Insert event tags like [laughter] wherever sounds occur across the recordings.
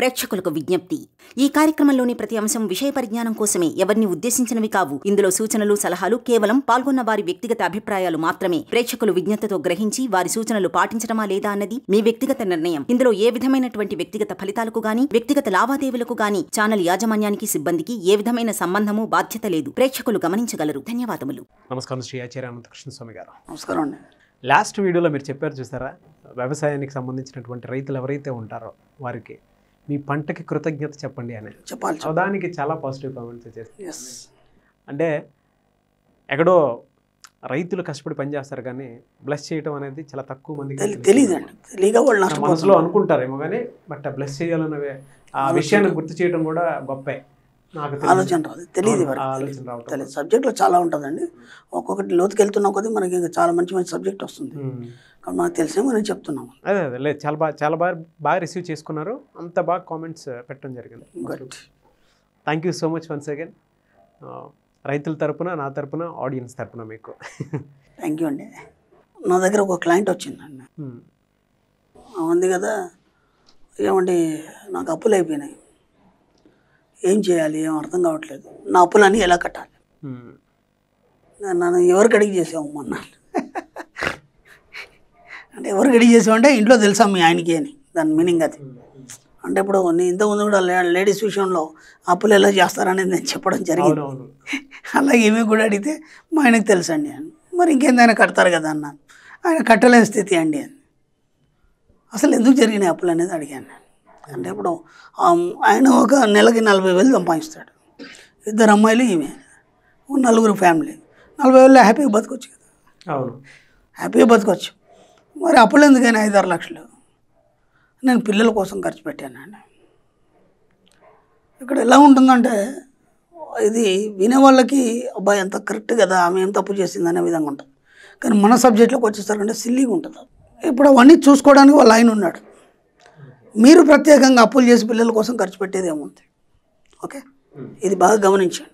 ప్రేక్షకులకు విజ్ఞప్తి ఈ కార్యక్రమంలోని ప్రతి అంశం విషయ పరిజ్ఞానం కోసమే ఎవరిని ఉద్దేశించినవి కావు ఇందులో సూచనలు సలహాలు కేవలం పాల్గొన్న వారి వ్యక్తిగత అభిప్రాయాలు మాత్రమే ప్రేక్షకులు విజ్ఞతతో గ్రహించి వారి సూచనలు పాటించడమా లేదా అన్నది మీ వ్యక్తిగత నిర్ణయం ఇందులో ఏ విధమైనటువంటి వ్యక్తిగత ఫలితాలకు గాని వ్యక్తిగత లావాదేవీలకు గాని ఛానల్ యాజమాన్యానికి సిబ్బందికి ఏ విధమైన సంబంధము బాధ్యత లేదు ప్రేక్షకులు గమనించగలరు ధన్యవాదములు నమస్కారం శ్రీ ఆచార్య స్వామి గారు నమస్కారం లాస్ట్ వీడియోలో మీరు చెప్పారు చూసారా వ్యవసాయానికి సంబంధించినటువంటి రైతులు ఎవరైతే ఉంటారో వారికి మీ పంటకి కృతజ్ఞత చెప్పండి అని చెప్పాలి దానికి చాలా పాజిటివ్ కామెంట్స్ వచ్చేసి అంటే ఎక్కడో రైతులు కష్టపడి పనిచేస్తారు కానీ బ్లెస్ చేయడం అనేది చాలా తక్కువ మందికి తెలియదు తెలియక వాళ్ళు మనసులో అనుకుంటారేమో కానీ బట్ బ్లెస్ చేయాలన్నవే ఆ విషయాన్ని గుర్తు చేయడం కూడా గొప్పే ఆలోచన రాదు తెలియదు తెలియదు సబ్జెక్ట్లో చాలా ఉంటుందండి ఒక్కొక్కటి లోతుకి వెళ్తున్నాం కొద్దీ మనకి ఇంకా చాలా మంచి మంచి సబ్జెక్ట్ వస్తుంది కానీ మనకు తెలిసే మనం చెప్తున్నాము అదే అదే లేదు చాలా బాగా చాలా బాగా బాగా రిసీవ్ చేసుకున్నారు అంత బాగా కామెంట్స్ uh, పెట్టడం జరిగింది thank you so much once again రైతుల తరపున నా తరపున ఆడియన్స్ తరపున మీకు థ్యాంక్ యూ అండి నా దగ్గర ఒక క్లయింట్ వచ్చిందండి ఉంది కదా ఏమండి నాకు అప్పులు అయిపోయినాయి ఏం చేయాలి ఏం అర్థం కావట్లేదు నా అప్పులన్నీ ఎలా కట్టాలి నన్ను ఎవరు గడిగి చేసావు మొన్న అంటే ఎవరు గడిగి చేసామంటే ఇంట్లో తెలుసా మీ ఆయనకి అని దాని మీనింగ్ అది అంటే ఇప్పుడు ఇంతకుముందు కూడా లేడీస్ విషయంలో అప్పులు ఎలా చేస్తారనేది నేను చెప్పడం జరిగింది అలాగే ఏమీ కూడా అడిగితే మా ఆయనకు తెలుసండి అని మరి ఇంకేందైనా కడతారు కదా అన్నాను ఆయన కట్టలేని స్థితి అండి అని అసలు ఎందుకు జరిగినాయి అప్పులు అనేది అడిగాను నేను అంటే ఇప్పుడు ఆయన ఒక నెలకి నలభై వేలు సంపాదిస్తాడు ఇద్దరు అమ్మాయిలు ఈమె నలుగురు ఫ్యామిలీ నలభై వేలు హ్యాపీగా బతకొచ్చు కదా అవును హ్యాపీగా బతకొచ్చు మరి అప్పులు ఎందుకైనా ఐదారు లక్షలు నేను పిల్లల కోసం ఖర్చు పెట్టాను అండి ఇక్కడ ఎలా ఉంటుందంటే ఇది వినేవాళ్ళకి అబ్బాయి ఎంత కరెక్ట్ కదా ఆమె ఏం తప్పు చేసింది అనే విధంగా ఉంటుంది కానీ మన సబ్జెక్ట్లోకి వచ్చేసరికంటే సిల్లీగా ఉంటుంది ఇప్పుడు అవన్నీ చూసుకోవడానికి వాళ్ళ ఆయన ఉన్నాడు మీరు ప్రత్యేకంగా అప్పులు చేసి పిల్లల కోసం ఖర్చు పెట్టేది ఏముంది ఓకే ఇది బాగా గమనించండి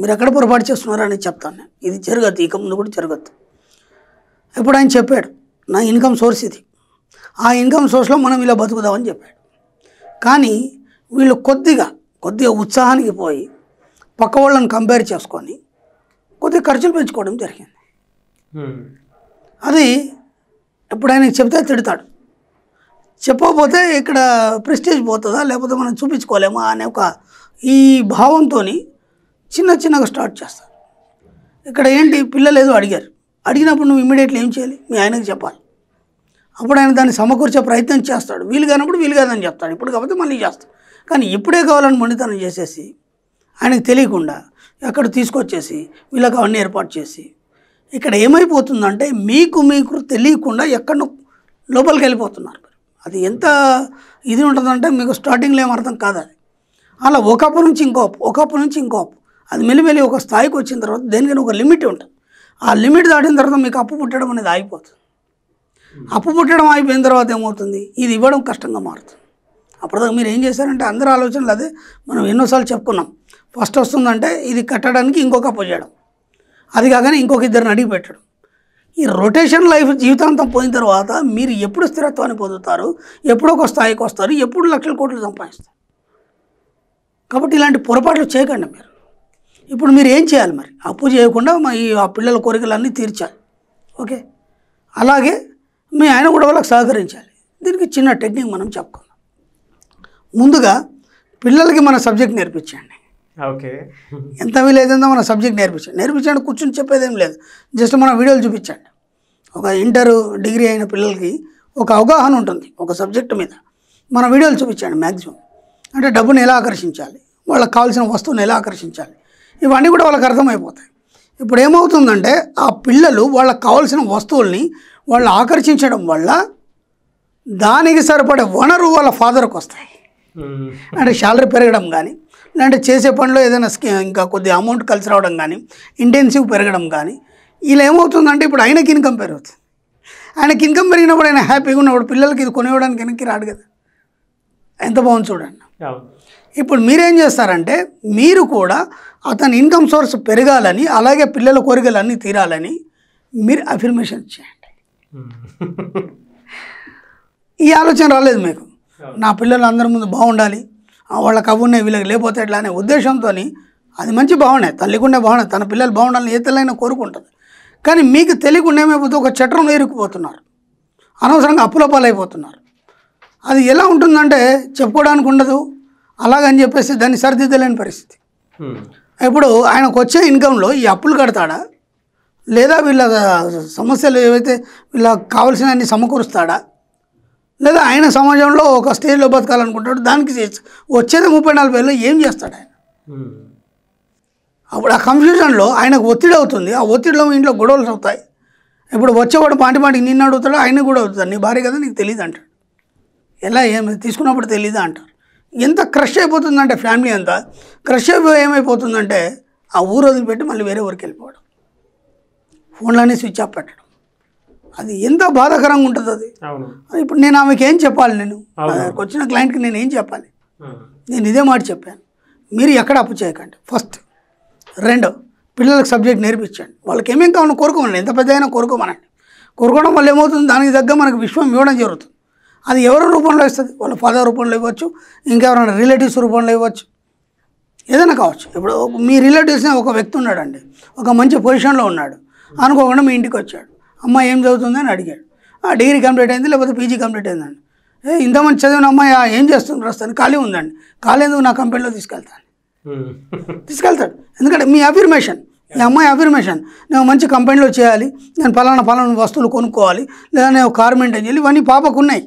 మీరు ఎక్కడ పొరపాటు చేస్తున్నారని చెప్తాను నేను ఇది జరగదు ఇక ముందు కూడా జరగద్దు ఇప్పుడు ఆయన చెప్పాడు నా ఇన్కమ్ సోర్స్ ఇది ఆ ఇన్కమ్ సోర్స్లో మనం ఇలా బతుకుదామని చెప్పాడు కానీ వీళ్ళు కొద్దిగా కొద్దిగా ఉత్సాహానికి పోయి పక్క వాళ్ళని కంపేర్ చేసుకొని కొద్దిగా ఖర్చులు పెంచుకోవడం జరిగింది అది ఎప్పుడైనా చెప్తే తిడతాడు చెప్పకపోతే ఇక్కడ ప్రెస్టేజ్ పోతుందా లేకపోతే మనం చూపించుకోలేమా అనే ఒక ఈ భావంతో చిన్న చిన్నగా స్టార్ట్ చేస్తారు ఇక్కడ ఏంటి పిల్లలు ఏదో అడిగారు అడిగినప్పుడు నువ్వు ఇమీడియట్లీ ఏం చేయాలి మీ ఆయనకు చెప్పాలి అప్పుడు ఆయన దాన్ని సమకూర్చే ప్రయత్నం చేస్తాడు వీలు కానప్పుడు వీలు కాదని చెప్తాడు ఇప్పుడు కాకపోతే మళ్ళీ చేస్తాడు కానీ ఇప్పుడే కావాలని మొండితనం చేసేసి ఆయనకు తెలియకుండా ఎక్కడ తీసుకొచ్చేసి వీళ్ళకి అవన్నీ ఏర్పాటు చేసి ఇక్కడ ఏమైపోతుందంటే మీకు మీకు తెలియకుండా ఎక్కడో లోపలికి వెళ్ళిపోతున్నారు అది ఎంత ఇది ఉంటుందంటే మీకు స్టార్టింగ్లో ఏం అర్థం కాదు అది అలా ఒకప్పుడు నుంచి ఇంకో ఒకప్పటి నుంచి ఇంకో అది మెల్లిమెల్లి ఒక స్థాయికి వచ్చిన తర్వాత దేనికైనా ఒక లిమిట్ ఉంటుంది ఆ లిమిట్ దాటిన తర్వాత మీకు అప్పు పుట్టడం అనేది ఆగిపోతుంది అప్పు పుట్టడం అయిపోయిన తర్వాత ఏమవుతుంది ఇది ఇవ్వడం కష్టంగా మారుతుంది అప్పటిదాకా మీరు ఏం చేశారంటే అందరూ ఆలోచనలు అదే మనం ఎన్నోసార్లు చెప్పుకున్నాం ఫస్ట్ వస్తుందంటే ఇది కట్టడానికి ఇంకొక అప్పు చేయడం అది కాగానే ఇంకొక ఇద్దరిని అడిగి పెట్టడం ఈ రొటేషన్ లైఫ్ జీవితాంతం పోయిన తర్వాత మీరు ఎప్పుడు స్థిరత్వాన్ని పొందుతారు ఎప్పుడు ఒక స్థాయికి వస్తారు ఎప్పుడు లక్షల కోట్లు సంపాదిస్తారు కాబట్టి ఇలాంటి పొరపాట్లు చేయకండి మీరు ఇప్పుడు మీరు ఏం చేయాలి మరి అప్పు చేయకుండా మా ఈ ఆ పిల్లల కోరికలన్నీ తీర్చాలి ఓకే అలాగే మీ ఆయన కూడా వాళ్ళకి సహకరించాలి దీనికి చిన్న టెక్నిక్ మనం చెప్పుకుందాం ముందుగా పిల్లలకి మన సబ్జెక్ట్ నేర్పించండి ఓకే ఎంత వీలైతుందో మన సబ్జెక్ట్ నేర్పించండి నేర్పించండి కూర్చొని చెప్పేది ఏం లేదు జస్ట్ మన వీడియోలు చూపించండి ఒక ఇంటర్ డిగ్రీ అయిన పిల్లలకి ఒక అవగాహన ఉంటుంది ఒక సబ్జెక్టు మీద మన వీడియోలు చూపించండి మ్యాక్సిమం అంటే డబ్బును ఎలా ఆకర్షించాలి వాళ్ళకి కావాల్సిన వస్తువుని ఎలా ఆకర్షించాలి ఇవన్నీ కూడా వాళ్ళకి అర్థమైపోతాయి ఇప్పుడు ఏమవుతుందంటే ఆ పిల్లలు వాళ్ళకి కావాల్సిన వస్తువుల్ని వాళ్ళు ఆకర్షించడం వల్ల దానికి సరిపడే వనరు వాళ్ళ ఫాదర్కి వస్తాయి అంటే శాలరీ పెరగడం కానీ లేదంటే చేసే పనిలో ఏదైనా ఇంకా కొద్దిగా అమౌంట్ కలిసి రావడం కానీ ఇంటెన్సివ్ పెరగడం కానీ ఇలా ఏమవుతుందంటే ఇప్పుడు ఆయనకి ఇన్కమ్ పెరుగుతుంది ఆయనకి ఇన్కమ్ పెరిగినప్పుడు ఆయన హ్యాపీగా ఉన్నప్పుడు పిల్లలకి ఇది కొనివ్వడానికి వెనక్కి రాడు కదా ఎంత బాగుంది చూడండి ఇప్పుడు మీరేం చేస్తారంటే మీరు కూడా అతని ఇన్కమ్ సోర్స్ పెరగాలని అలాగే పిల్లల కోరికలన్నీ తీరాలని మీరు అఫిర్మేషన్ చేయండి ఈ ఆలోచన రాలేదు మీకు నా పిల్లలు అందరి ముందు బాగుండాలి వాళ్ళ కవ్వు ఉన్నాయి వీళ్ళకి లేకపోతే ఎట్లా అనే ఉద్దేశంతో అది మంచి భావనే తల్లికుండే భావన తన పిల్లలు బాగుండాలని ఏ కోరుకుంటుంది కానీ మీకు తెలియకుండా ఏమైపోతే ఒక చట్టంలో ఇరుక్కుపోతున్నారు అనవసరంగా అప్పుల పాలైపోతున్నారు అది ఎలా ఉంటుందంటే చెప్పుకోవడానికి ఉండదు అలాగని చెప్పేసి దాన్ని సరిదిద్దలేని పరిస్థితి ఇప్పుడు ఆయనకు వచ్చే ఇన్కంలో ఈ అప్పులు కడతాడా లేదా వీళ్ళ సమస్యలు ఏవైతే వీళ్ళకి కావాల్సిన సమకూరుస్తాడా లేదా ఆయన సమాజంలో ఒక స్టేజ్లో బతకాలనుకుంటాడు దానికి వచ్చేది ముప్పై నాలుగు ఏళ్ళు ఏం చేస్తాడు ఆయన అప్పుడు ఆ కన్ఫ్యూజన్లో ఆయనకు ఒత్తిడి అవుతుంది ఆ ఒత్తిడిలో ఇంట్లో గొడవలు అవుతాయి ఇప్పుడు వచ్చేవాడు పాంటి పాటికి నిన్ను అడుగుతాడు ఆయన కూడా అవుతుంది నీ భార్య కదా నీకు తెలియదు అంటాడు ఎలా ఏమి తీసుకున్నప్పుడు తెలియదు అంటారు ఎంత క్రష్ అయిపోతుందంటే ఫ్యామిలీ అంతా క్రష్ అయిపోయి ఏమైపోతుందంటే ఆ ఊరు వదిలిపెట్టి మళ్ళీ వేరే ఊరికి వెళ్ళిపోవడం ఫోన్లోనే స్విచ్ ఆఫ్ పెట్టడం అది ఎంత బాధాకరంగా ఉంటుంది అది ఇప్పుడు నేను ఆమెకి ఏం చెప్పాలి నేను వచ్చిన క్లయింట్కి నేను ఏం చెప్పాలి నేను ఇదే మాట చెప్పాను మీరు ఎక్కడ అప్పు చేయకండి ఫస్ట్ రెండో పిల్లలకు సబ్జెక్ట్ నేర్పించండి వాళ్ళకి ఏమేం కావాలో కోరుకోమని ఎంత పెద్ద అయినా కోరుకోమనండి కోరుకోవడం వల్ల ఏమవుతుంది దానికి తగ్గ మనకు విశ్వం ఇవ్వడం జరుగుతుంది అది ఎవరి రూపంలో ఇస్తుంది వాళ్ళ ఫాదర్ రూపంలో ఇవ్వచ్చు ఇంకెవరైనా రిలేటివ్స్ రూపంలో ఇవ్వచ్చు ఏదైనా కావచ్చు ఇప్పుడు మీ రిలేటివ్స్ని ఒక వ్యక్తి ఉన్నాడండి ఒక మంచి పొజిషన్లో ఉన్నాడు అనుకోకుండా మీ ఇంటికి వచ్చాడు అమ్మాయి ఏం చదువుతుందని అడిగాడు ఆ డిగ్రీ కంప్లీట్ అయింది లేకపోతే పీజీ కంప్లీట్ అయిందండి ఏ ఇంతమంది చదివిన అమ్మాయి ఏం చేస్తుంది ప్రస్తుతానికి ఖాళీ ఉందండి ఖాళీ ఎందుకు నా కంపెనీలో తీసుకెళ్తాను hmm. [laughs] తీసుకెళ్తాడు ఎందుకంటే మీ అఫిర్మేషన్ మీ అమ్మాయి అఫిర్మేషన్ నేను మంచి కంపెనీలో చేయాలి నేను పలానా పలానా వస్తువులు కొనుక్కోవాలి లేదా నేను కార్ మెయింటైన్ చేయాలి ఇవన్నీ పాపకు ఉన్నాయి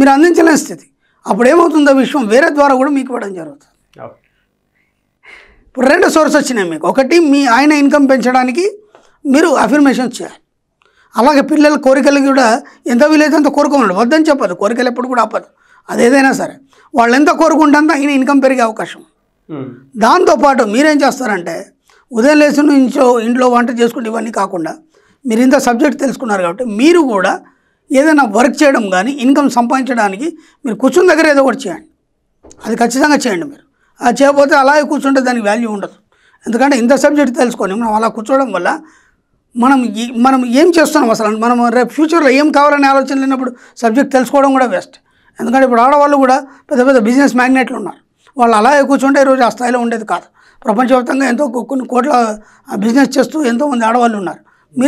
మీరు అందించలేని స్థితి అప్పుడు ఏమవుతుందో విషయం వేరే ద్వారా కూడా మీకు ఇవ్వడం జరుగుతుంది ఇప్పుడు రెండు సోర్స్ వచ్చినాయి మీకు ఒకటి మీ ఆయన ఇన్కమ్ పెంచడానికి మీరు అఫిర్మేషన్ చేయాలి అలాగే పిల్లల కోరికలు కూడా ఎంత వీలైతే అంత ఉండదు వద్దని చెప్పదు కోరికలు ఎప్పుడు కూడా ఆపదు అదేదైనా సరే వాళ్ళు ఎంత అంత ఈయన ఇన్కమ్ పెరిగే అవకాశం దాంతోపాటు మీరేం చేస్తారంటే ఉదయం లేచి నుంచో ఇంట్లో వంట చేసుకుంటే ఇవన్నీ కాకుండా మీరు ఇంత సబ్జెక్ట్ తెలుసుకున్నారు కాబట్టి మీరు కూడా ఏదైనా వర్క్ చేయడం కానీ ఇన్కమ్ సంపాదించడానికి మీరు కూర్చుని దగ్గర ఏదో ఒకటి చేయండి అది ఖచ్చితంగా చేయండి మీరు అది చేయకపోతే అలాగే కూర్చుంటే దానికి వాల్యూ ఉండదు ఎందుకంటే ఇంత సబ్జెక్ట్ తెలుసుకొని మనం అలా కూర్చోవడం వల్ల మనం మనం ఏం చేస్తున్నాం అసలు మనం రేపు ఫ్యూచర్లో ఏం కావాలనే ఆలోచన లేనప్పుడు సబ్జెక్ట్ తెలుసుకోవడం కూడా బెస్ట్ ఎందుకంటే ఇప్పుడు ఆడవాళ్ళు కూడా పెద్ద పెద్ద బిజినెస్ మ్యాగ్నెట్లు ఉన్నారు వాళ్ళు అలా కూర్చుంటే ఈరోజు ఆ స్థాయిలో ఉండేది కాదు ప్రపంచవ్యాప్తంగా ఎంతో కొన్ని కోట్ల బిజినెస్ చేస్తూ ఎంతోమంది ఆడవాళ్ళు ఉన్నారు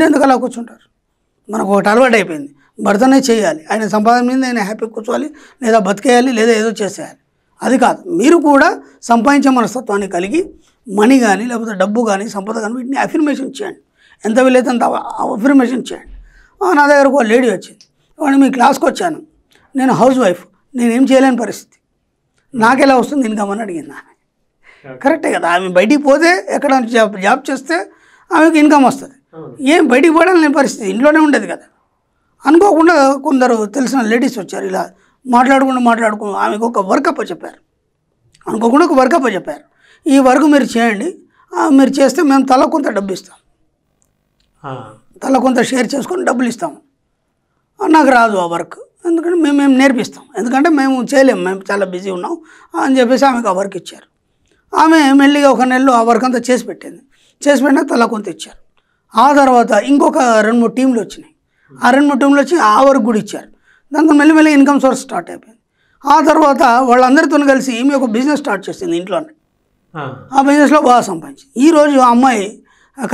ఎందుకు అలా కూర్చుంటారు మనకు ఒకటి అలవాటు అయిపోయింది భర్తనే చేయాలి ఆయన సంపాదన మీద ఆయన హ్యాపీ కూర్చోవాలి లేదా బతికేయాలి లేదా ఏదో చేసేయాలి అది కాదు మీరు కూడా సంపాదించే మనస్తత్వాన్ని కలిగి మనీ కానీ లేకపోతే డబ్బు కానీ సంపద కానీ వీటిని అఫిర్మేషన్ చేయండి ఎంత వీలైతే అంత అఫర్మేషన్ చేయండి నా దగ్గరకు ఒక లేడీ వచ్చింది వాడిని మీ క్లాస్కి వచ్చాను నేను హౌస్ వైఫ్ నేనేం చేయలేని పరిస్థితి నాకెలా వస్తుంది ఇన్కమ్ అని అడిగింది ఆమె కరెక్టే కదా ఆమె బయటికి పోతే ఎక్కడ జాబ్ జాబ్ చేస్తే ఆమెకు ఇన్కమ్ వస్తుంది ఏం బయటికి పోవడం పరిస్థితి ఇంట్లోనే ఉండేది కదా అనుకోకుండా కొందరు తెలిసిన లేడీస్ వచ్చారు ఇలా మాట్లాడుకుంటూ మాట్లాడుకుంటూ ఆమెకు ఒక వర్కప్ చెప్పారు అనుకోకుండా ఒక వర్కప్ చెప్పారు ఈ వర్క్ మీరు చేయండి మీరు చేస్తే మేము తల కొంత డబ్బు ఇస్తాం తల కొంత షేర్ చేసుకొని డబ్బులు ఇస్తాం నాకు రాదు ఆ వర్క్ ఎందుకంటే మేము మేము నేర్పిస్తాం ఎందుకంటే మేము చేయలేము మేము చాలా బిజీ ఉన్నాం అని చెప్పేసి ఆమెకు ఆ వర్క్ ఇచ్చారు ఆమె మెల్లిగా ఒక నెలలో ఆ వర్క్ అంతా చేసి పెట్టింది చేసి పెట్టినా తల కొంత ఇచ్చారు ఆ తర్వాత ఇంకొక రెండు మూడు టీంలు వచ్చినాయి ఆ రెండు మూడు టీంలు వచ్చి ఆ వర్క్ కూడా ఇచ్చారు దాంతో మెల్లిమెల్లి ఇన్కమ్ సోర్స్ స్టార్ట్ అయిపోయింది ఆ తర్వాత వాళ్ళందరితో కలిసి ఈమె ఒక బిజినెస్ స్టార్ట్ చేసింది ఇంట్లోనే ఆ బిజినెస్లో బాగా సంపాదించింది ఈరోజు ఆ అమ్మాయి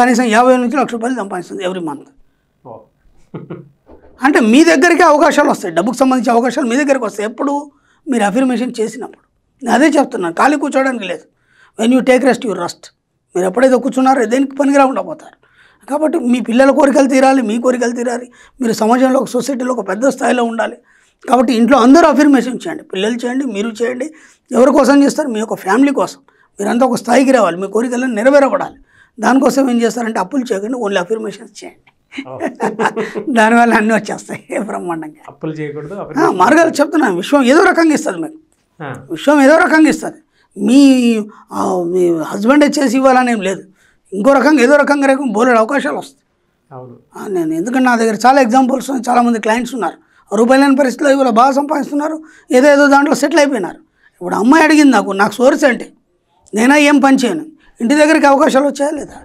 కనీసం యాభై నుంచి లక్ష రూపాయలు సంపాదిస్తుంది ఎవ్రీ మంత్ [laughs] అంటే మీ దగ్గరికే అవకాశాలు వస్తాయి డబ్బుకు సంబంధించి అవకాశాలు మీ దగ్గరికి వస్తాయి ఎప్పుడు మీరు అఫిర్మేషన్ చేసినప్పుడు నేను అదే చెప్తున్నాను ఖాళీ కూర్చోవడానికి లేదు when you take rest you rust మీరు ఎప్పుడైతే కూర్చున్నారో దేనికి పనికి రాకుండా పోతారు కాబట్టి మీ పిల్లల కోరికలు తీరాలి మీ కోరికలు తీరాలి మీరు సమాజంలో ఒక సొసైటీలో ఒక పెద్ద స్థాయిలో ఉండాలి కాబట్టి ఇంట్లో అందరూ అఫిర్మేషన్ చేయండి పిల్లలు చేయండి మీరు చేయండి ఎవరి కోసం చేస్తారు మీ యొక్క ఫ్యామిలీ కోసం మీరంతా ఒక స్థాయికి రావాలి మీ కోరికలను నెరవేరబడాలి దానికోసం ఏం చేస్తారంటే అప్పులు చేయకుండా ఓన్లీ అఫర్మేషన్స్ చేయండి దానివల్ల అన్నీ వచ్చేస్తాయి బ్రహ్మాండంగా అప్పులు చేయకూడదు మార్గాలు చెప్తున్నాను విశ్వం ఏదో రకంగా ఇస్తుంది మీకు విశ్వం ఏదో రకంగా ఇస్తుంది మీ మీ వచ్చేసి ఇవ్వాలని ఇవ్వాలనేం లేదు ఇంకో రకంగా ఏదో రకంగా రేపు బోలే అవకాశాలు వస్తాయి నేను ఎందుకంటే నా దగ్గర చాలా ఎగ్జాంపుల్స్ చాలామంది క్లయింట్స్ ఉన్నారు రూపాయలు లేని పరిస్థితిలో ఇవాళ బాగా సంపాదిస్తున్నారు ఏదో ఏదో దాంట్లో సెటిల్ అయిపోయినారు ఇప్పుడు అమ్మాయి అడిగింది నాకు నాకు సోర్స్ అంటే నేనా ఏం పని చేయను ఇంటి దగ్గరికి అవకాశాలు వచ్చాయా లేదా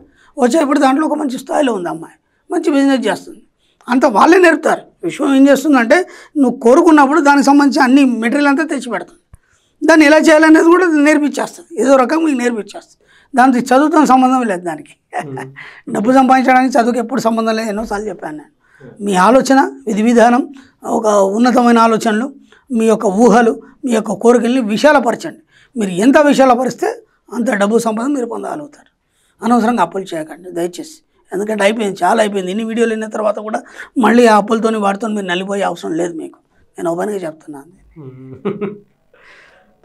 వచ్చేప్పుడు దాంట్లో ఒక మంచి స్థాయిలో ఉంది అమ్మాయి మంచి బిజినెస్ చేస్తుంది అంత వాళ్ళే నేర్పుతారు విశ్వం ఏం చేస్తుందంటే నువ్వు కోరుకున్నప్పుడు దానికి సంబంధించి అన్ని మెటీరియల్ అంతా తెచ్చి దాన్ని ఎలా చేయాలనేది కూడా నేర్పించేస్తుంది ఏదో రకంగా మీకు నేర్పించేస్తుంది దానికి చదువుతో సంబంధం లేదు దానికి hmm. డబ్బు సంపాదించడానికి చదువుకి ఎప్పుడు సంబంధం లేదు ఎన్నోసార్లు చెప్పాను నేను మీ ఆలోచన విధి విధానం ఒక ఉన్నతమైన ఆలోచనలు మీ యొక్క ఊహలు మీ యొక్క కోరికల్ని విశాలపరచండి మీరు ఎంత విశాలపరిస్తే అంత డబ్బు సంపద మీరు పొందగలుగుతారు అనవసరంగా అప్పులు చేయకండి దయచేసి ఎందుకంటే అయిపోయింది చాలా అయిపోయింది ఇన్ని వీడియోలు విన్న తర్వాత కూడా మళ్ళీ ఆ అప్పులతోని వాడితో మీరు నలిపోయే అవసరం లేదు మీకు నేను ఓపెన్గా చెప్తున్నాను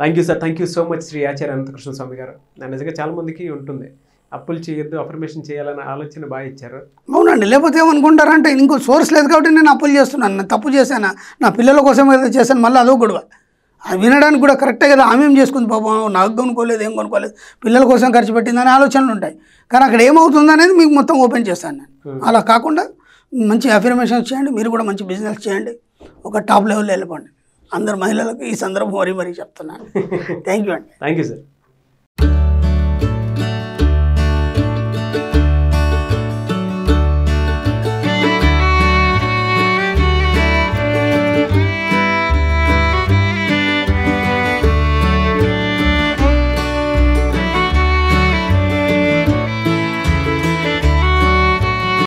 thank you sir thank you so much Shri Acharya Anantakrishna Swami గారు నిజంగా చాలామందికి ఉంటుంది అప్పులు చేయొద్దు అఫర్మేషన్ చేయాలనే ఆలోచన బాగా ఇచ్చారు అవునండి లేకపోతే ఏమనుకుంటారంటే ఇంకో సోర్స్ లేదు కాబట్టి నేను అప్పులు చేస్తున్నాను నేను తప్పు చేశాను నా పిల్లల కోసం ఏదో చేశాను మళ్ళీ అదో గొడవ వినడానికి కూడా కరెక్టే కదా ఆమె ఏం చేసుకుంది పాపం నాకు కొనుక్కోలేదు ఏం కొనుక్కోలేదు పిల్లల కోసం ఖర్చు పెట్టిందనే ఆలోచనలు ఉంటాయి కానీ అక్కడ ఏమవుతుంది అనేది మీకు మొత్తం ఓపెన్ చేస్తాను నేను hmm. అలా కాకుండా మంచి అఫర్మేషన్స్ చేయండి మీరు కూడా మంచి బిజినెస్ చేయండి ఒక టాప్ లెవెల్లో వెళ్ళిపోండి అందరు మహిళలకు ఈ సందర్భం మరీ మరీ చెప్తున్నాను థ్యాంక్ [laughs] యూ అండి థ్యాంక్ యూ సార్